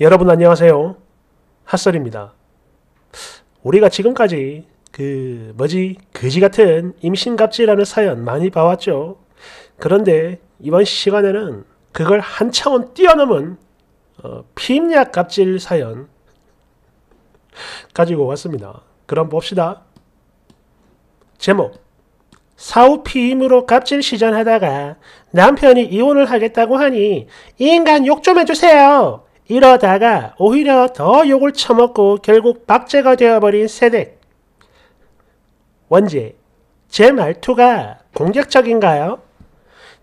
여러분 안녕하세요. 핫설입니다. 우리가 지금까지 그 뭐지 그지 같은 임신갑질하는 사연 많이 봐왔죠. 그런데 이번 시간에는 그걸 한 차원 뛰어넘은 어, 피임약 갑질 사연 가지고 왔습니다. 그럼 봅시다. 제목 사후 피임으로 갑질 시전하다가 남편이 이혼을 하겠다고 하니 인간 욕 좀 해주세요. 이러다가 오히려 더 욕을 처먹고 결국 박제가 되어버린 세댁. 원지, 제 말투가 공격적인가요?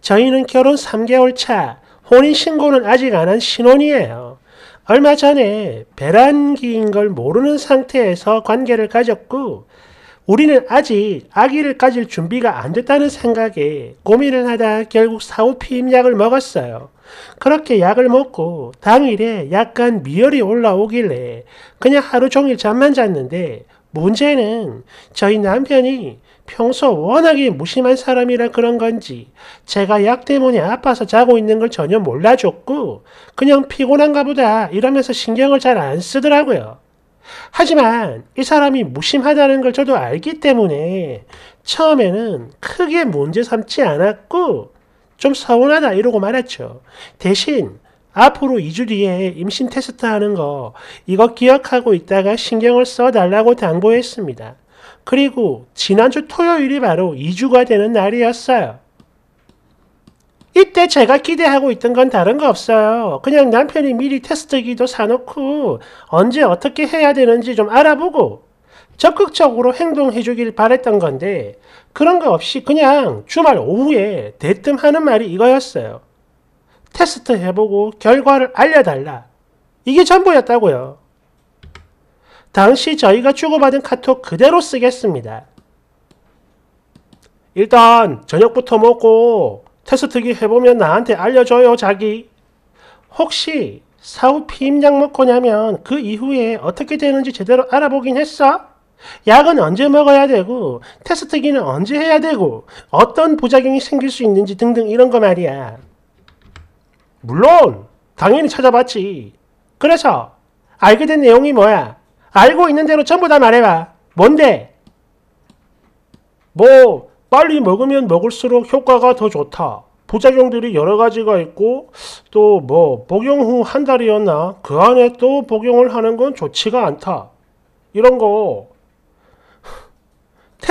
저희는 결혼 3개월 차, 혼인신고는 아직 안 한 신혼이에요. 얼마 전에 배란기인 걸 모르는 상태에서 관계를 가졌고, 우리는 아직 아기를 가질 준비가 안 됐다는 생각에 고민을 하다 결국 사우피임약을 먹었어요. 그렇게 약을 먹고 당일에 약간 미열이 올라오길래 그냥 하루 종일 잠만 잤는데 문제는 저희 남편이 평소 워낙에 무심한 사람이라 그런 건지 제가 약 때문에 아파서 자고 있는 걸 전혀 몰라줬고 그냥 피곤한가 보다 이러면서 신경을 잘 안 쓰더라고요. 하지만 이 사람이 무심하다는 걸 저도 알기 때문에 처음에는 크게 문제 삼지 않았고 좀 서운하다 이러고 말았죠. 대신 앞으로 2주 뒤에 임신 테스트 하는 거 이거 기억하고 있다가 신경을 써달라고 당부했습니다. 그리고 지난주 토요일이 바로 2주가 되는 날이었어요. 이때 제가 기대하고 있던 건 다른 거 없어요. 그냥 남편이 미리 테스트기도 사놓고 언제 어떻게 해야 되는지 좀 알아보고 적극적으로 행동해 주길 바랬던 건데 그런 거 없이 그냥 주말 오후에 대뜸 하는 말이 이거였어요. 테스트 해보고 결과를 알려달라. 이게 전부였다고요. 당시 저희가 주고받은 카톡 그대로 쓰겠습니다. 일단 저녁부터 먹고 테스트기 해보면 나한테 알려줘요 자기. 혹시 사후 피임약 먹고나면그 이후에 어떻게 되는지 제대로 알아보긴 했어? 약은 언제 먹어야 되고 테스트기는 언제 해야 되고 어떤 부작용이 생길 수 있는지 등등 이런 거 말이야. 물론 당연히 찾아봤지. 그래서 알게 된 내용이 뭐야? 알고 있는 대로 전부 다 말해봐. 뭔데? 뭐 빨리 먹으면 먹을수록 효과가 더 좋다. 부작용들이 여러 가지가 있고 또 뭐 복용 후 한 달이었나 그 안에 또 복용을 하는 건 좋지가 않다. 이런 거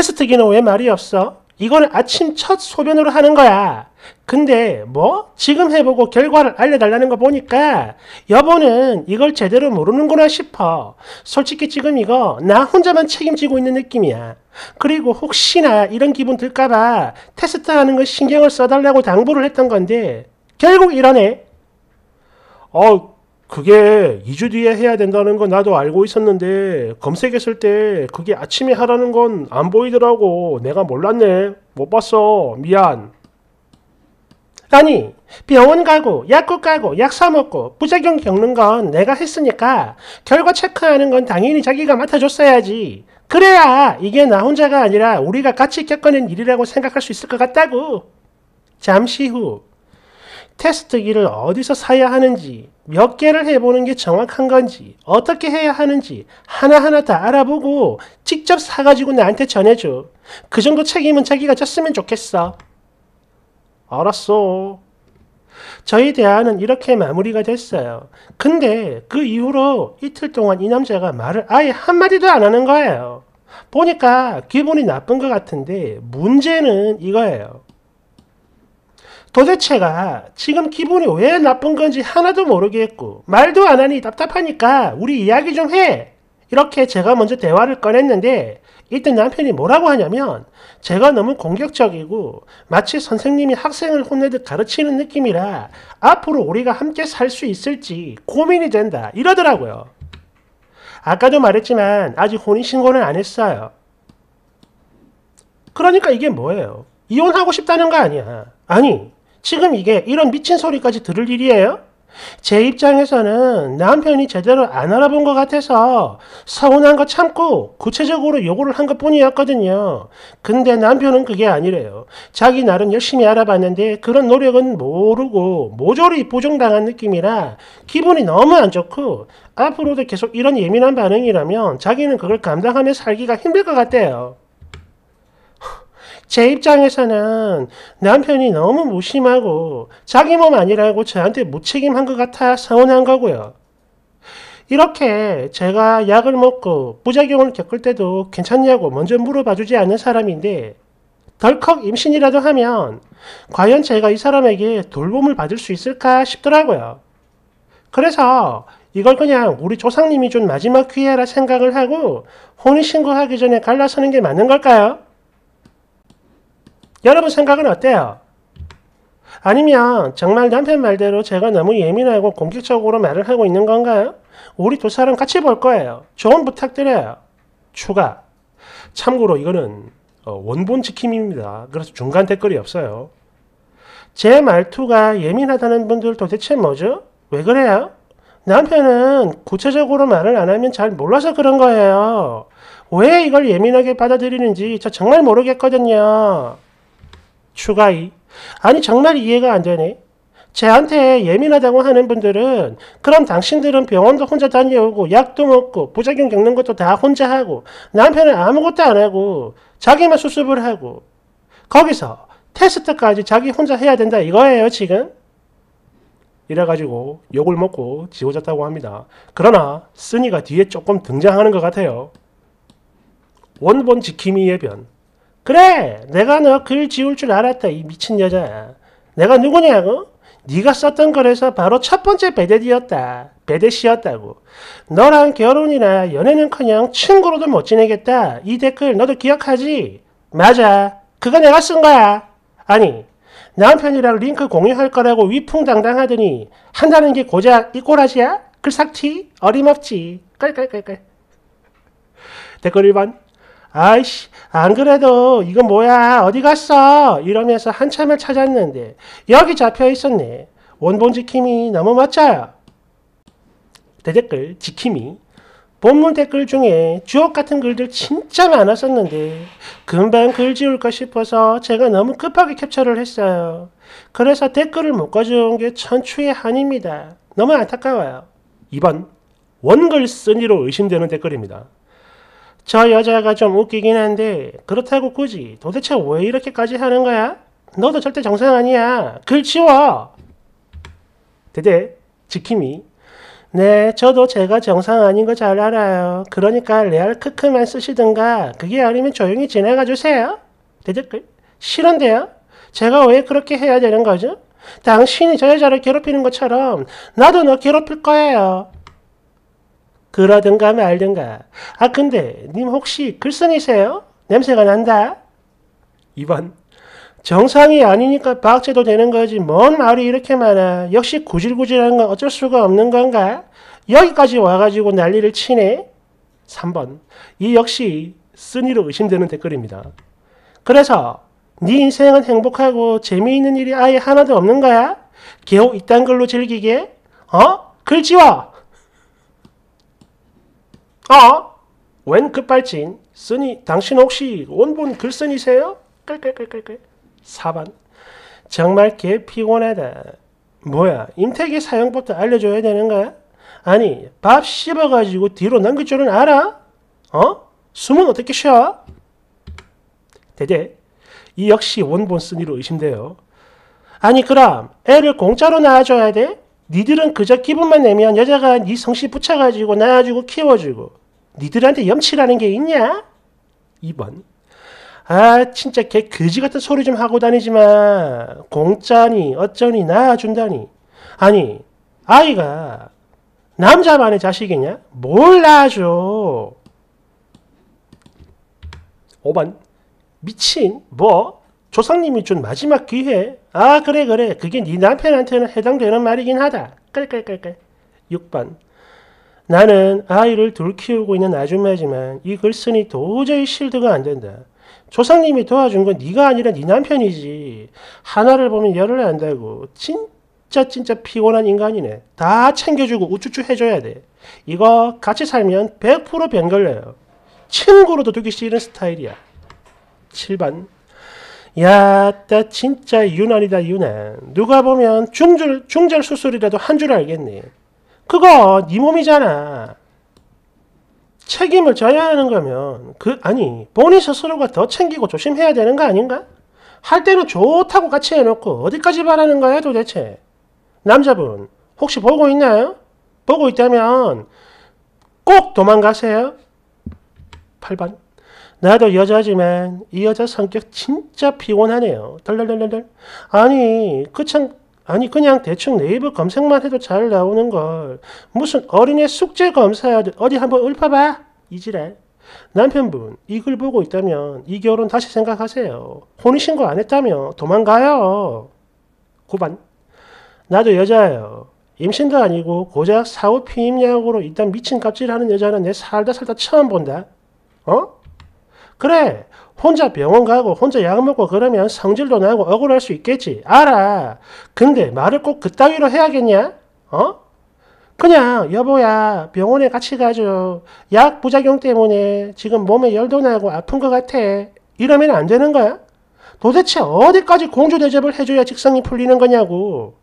패스트기는 왜 말이 없어? 이건 아침 첫 소변으로 하는 거야. 근데 뭐? 지금 해보고 결과를 알려달라는 거 보니까 여보는 이걸 제대로 모르는구나 싶어. 솔직히 지금 이거 나 혼자만 책임지고 있는 느낌이야. 그리고 혹시나 이런 기분 들까봐 테스트하는 거 신경을 써달라고 당부를 했던 건데 결국 이러네. 어, 우 그게 2주 뒤에 해야 된다는 건 나도 알고 있었는데 검색했을 때 그게 아침에 하라는 건 안 보이더라고. 내가 몰랐네. 못 봤어. 미안. 아니 병원 가고 약국 가고 약 사 먹고 부작용 겪는 건 내가 했으니까 결과 체크하는 건 당연히 자기가 맡아줬어야지. 그래야 이게 나 혼자가 아니라 우리가 같이 겪어낸 일이라고 생각할 수 있을 것 같다고. 잠시 후 테스트기를 어디서 사야 하는지, 몇 개를 해보는 게 정확한 건지, 어떻게 해야 하는지 하나하나 다 알아보고 직접 사가지고 나한테 전해줘. 그 정도 책임은 자기가 졌으면 좋겠어. 알았어. 저희 대화는 이렇게 마무리가 됐어요. 근데 그 이후로 이틀 동안 이 남자가 말을 아예 한마디도 안 하는 거예요. 보니까 기분이 나쁜 것 같은데 문제는 이거예요. 도대체가 지금 기분이 왜 나쁜 건지 하나도 모르겠고 말도 안 하니 답답하니까 우리 이야기 좀 해. 이렇게 제가 먼저 대화를 꺼냈는데 이때 남편이 뭐라고 하냐면 제가 너무 공격적이고 마치 선생님이 학생을 혼내듯 가르치는 느낌이라 앞으로 우리가 함께 살 수 있을지 고민이 된다 이러더라고요. 아까도 말했지만 아직 혼인신고는 안 했어요. 그러니까 이게 뭐예요? 이혼하고 싶다는 거 아니야. 아니, 지금 이게 이런 미친 소리까지 들을 일이에요? 제 입장에서는 남편이 제대로 안 알아본 것 같아서 서운한 거 참고 구체적으로 요구를 한 것 뿐이었거든요. 근데 남편은 그게 아니래요. 자기 나름 열심히 알아봤는데 그런 노력은 모르고 모조리 부정당한 느낌이라 기분이 너무 안 좋고 앞으로도 계속 이런 예민한 반응이라면 자기는 그걸 감당하며 살기가 힘들 것같아요 제 입장에서는 남편이 너무 무심하고 자기 몸 아니라고 저한테 무책임한 것 같아 서운한 거고요. 이렇게 제가 약을 먹고 부작용을 겪을 때도 괜찮냐고 먼저 물어봐 주지 않는 사람인데 덜컥 임신이라도 하면 과연 제가 이 사람에게 돌봄을 받을 수 있을까 싶더라고요. 그래서 이걸 그냥 우리 조상님이 준 마지막 기회라 생각을 하고 혼인신고하기 전에 갈라서는 게 맞는 걸까요? 여러분 생각은 어때요? 아니면 정말 남편 말대로 제가 너무 예민하고 공격적으로 말을 하고 있는 건가요? 우리 두 사람 같이 볼 거예요. 조언 부탁드려요. 추가. 참고로 이거는 어, 원본 지킴입니다. 그래서 중간 댓글이 없어요. 제 말투가 예민하다는 분들 도대체 뭐죠? 왜 그래요? 남편은 구체적으로 말을 안 하면 잘 몰라서 그런 거예요. 왜 이걸 예민하게 받아들이는지 저 정말 모르겠거든요. 추가이. 아니 정말 이해가 안 되네. 쟤한테 예민하다고 하는 분들은 그럼 당신들은 병원도 혼자 다녀오고 약도 먹고 부작용 겪는 것도 다 혼자 하고 남편은 아무것도 안 하고 자기만 수습을 하고 거기서 테스트까지 자기 혼자 해야 된다 이거예요 지금? 이래가지고 욕을 먹고 지워졌다고 합니다. 그러나 쓰니가 뒤에 조금 등장하는 것 같아요. 원본 지킴이 예변 그래 내가 너 글 지울 줄 알았다 이 미친 여자야. 내가 누구냐고? 네가 썼던 글에서 바로 첫 번째 베댓이었다베댓이었다고 너랑 결혼이나 연애는커녕 친구로도 못 지내겠다. 이 댓글 너도 기억하지? 맞아. 그거 내가 쓴 거야. 아니 남편이랑 링크 공유할 거라고 위풍당당하더니 한다는 게 고작 이 꼬라지야? 글삭티? 어림없지. 깔깔깔깔. 댓글 1번. 아이씨, 안 그래도 이거 뭐야, 어디 갔어? 이러면서 한참을 찾았는데 여기 잡혀 있었네. 원본 지킴이 너무 멋져요. 대댓글 지킴이 본문 댓글 중에 주옥 같은 글들 진짜 많았었는데 금방 글 지울까 싶어서 제가 너무 급하게 캡처를 했어요. 그래서 댓글을 묶어준 게 천추의 한입니다. 너무 안타까워요. 2번 원글 쓴이로 의심되는 댓글입니다. 저 여자가 좀 웃기긴 한데 그렇다고 굳이 도대체 왜 이렇게까지 하는 거야? 너도 절대 정상 아니야. 글 치워. 대대 지킴이 네, 저도 제가 정상 아닌 거 잘 알아요. 그러니까 레알 크크만 쓰시든가 그게 아니면 조용히 지나가 주세요. 대댓글 싫은데요? 제가 왜 그렇게 해야 되는 거죠? 당신이 저 여자를 괴롭히는 것처럼 나도 너 괴롭힐 거예요. 그러든가 말든가. 아 근데 님 혹시 글쓴이세요? 냄새가 난다. 2번 정상이 아니니까 박제도 되는 거지 뭔 말이 이렇게 많아. 역시 구질구질한 건 어쩔 수가 없는 건가? 여기까지 와가지고 난리를 치네. 3번 이 역시 쓴이로 의심되는 댓글입니다. 그래서 네 인생은 행복하고 재미있는 일이 아예 하나도 없는 거야? 겨우 이딴 걸로 즐기게? 어? 글 지워! 어? 웬 급발진? 쓰니 당신 혹시 원본 글쓴이세요? 끌끌끌끌끌. 4번. 정말 개 피곤하다. 뭐야 임태기 사용법도 알려줘야 되는 거야? 아니 밥 씹어가지고 뒤로 넘길 줄은 알아? 어? 숨은 어떻게 쉬어? 대대 이 역시 원본 쓴이로 의심돼요. 아니 그럼 애를 공짜로 낳아줘야 돼? 니들은 그저 기분만 내면 여자가 니 네 성씨 붙여가지고 낳아주고 키워주고 니들한테 염치라는 게 있냐? 2번. 아, 진짜 개 거지 같은 소리 좀 하고 다니지 마. 공짜니, 어쩌니, 낳아준다니. 아니, 아이가 남자만의 자식이냐? 뭘낳줘 5번. 미친, 뭐? 조상님이 준 마지막 기회. 아, 그래, 그래. 그게 네 남편한테는 해당되는 말이긴 하다. 깔깔깔깔. 6번. 나는 아이를 둘 키우고 있는 아줌마지만 이 글쓴이 도저히 실드가 안 된다. 조상님이 도와준 건 네가 아니라 네 남편이지. 하나를 보면 열을 안다고. 진짜 진짜 피곤한 인간이네. 다 챙겨주고 우쭈쭈 해줘야 돼. 이거 같이 살면 100%변 걸려요. 친구로 도둑이 씨는 스타일이야. 7번. 야, 따 진짜 유난이다 유난. 누가 보면 중절 중절 수술이라도 한 줄 알겠네. 그거 네 몸이잖아. 책임을 져야 하는 거면 그 아니 본인 스스로가 더 챙기고 조심해야 되는 거 아닌가? 할 때는 좋다고 같이 해놓고 어디까지 바라는 거야 도대체? 남자분 혹시 보고 있나요? 보고 있다면 꼭 도망가세요. 8번 나도 여자지만 이 여자 성격 진짜 피곤하네요. 덜덜덜덜 아니 그참 아니 그냥 대충 네이버 검색만 해도 잘 나오는 걸 무슨 어린애 숙제 검사야 어디 한번 읊어봐 이지랄 남편분 이 글 보고 있다면 이 결혼 다시 생각하세요 혼인신고 안 했다며 도망가요 9반 나도 여자예요 임신도 아니고 고작 사후 피임약으로 일단 미친 갑질하는 여자는 내 살다 살다 처음 본다 어? 그래 혼자 병원 가고 혼자 약 먹고 그러면 성질도 나고 억울할 수 있겠지. 알아. 근데 말을 꼭 그따위로 해야겠냐? 어? 그냥 여보야 병원에 같이 가죠. 약 부작용 때문에 지금 몸에 열도 나고 아픈 것 같아. 이러면 안 되는 거야? 도대체 어디까지 공주 대접을 해줘야 직성이 풀리는 거냐고.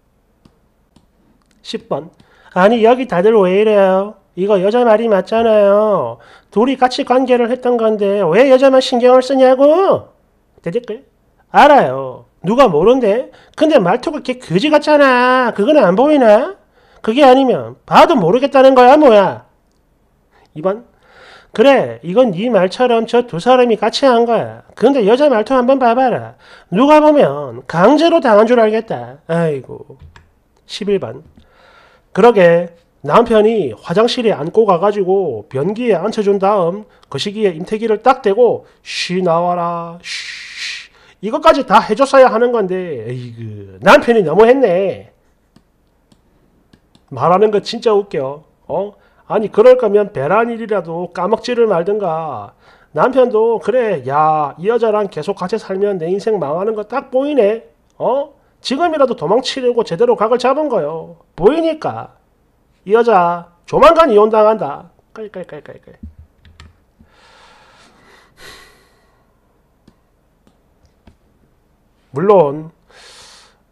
10번 아니 여기 다들 왜 이래요? 이거 여자 말이 맞잖아요. 둘이 같이 관계를 했던 건데 왜 여자만 신경을 쓰냐고? 대댓글? 알아요. 누가 모른데? 근데 말투가 개 거지 같잖아. 그건 안 보이나? 그게 아니면 봐도 모르겠다는 거야 뭐야? 2번 그래 이건 네 말처럼 저 두 사람이 같이 한 거야. 근데 여자 말투 한번 봐봐라. 누가 보면 강제로 당한 줄 알겠다. 아이고 11번 그러게 남편이 화장실에 안고 가가지고 변기에 앉혀준 다음 그시기에 임태기를 딱 대고 쉬 나와라 쉬 이것까지 다 해줬어야 하는 건데 에이그 남편이 너무했네 말하는 거 진짜 웃겨 어 아니 그럴 거면 배란 일이라도 까먹지를 말든가 남편도 그래 야 이 여자랑 계속 같이 살면 내 인생 망하는 거 딱 보이네 어 지금이라도 도망치려고 제대로 각을 잡은 거요 보이니까 이 여자 조만간 이혼당한다. 깔깔깔깔깔. 물론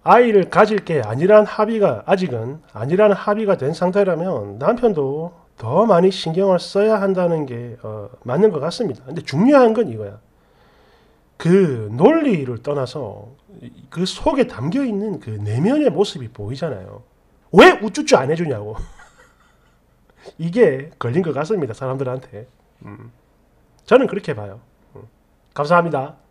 아이를 가질 게 아니란 합의가 아직은 아니란 합의가 된 상태라면 남편도 더 많이 신경을 써야 한다는 게 어, 맞는 것 같습니다. 근데 중요한 건 이거야. 그 논리를 떠나서 그 속에 담겨 있는 그 내면의 모습이 보이잖아요. 왜 우쭈쭈 안 해주냐고. 이게 걸린 것 같습니다. 사람들한테. 음. 저는 그렇게 봐요. 음. 감사합니다.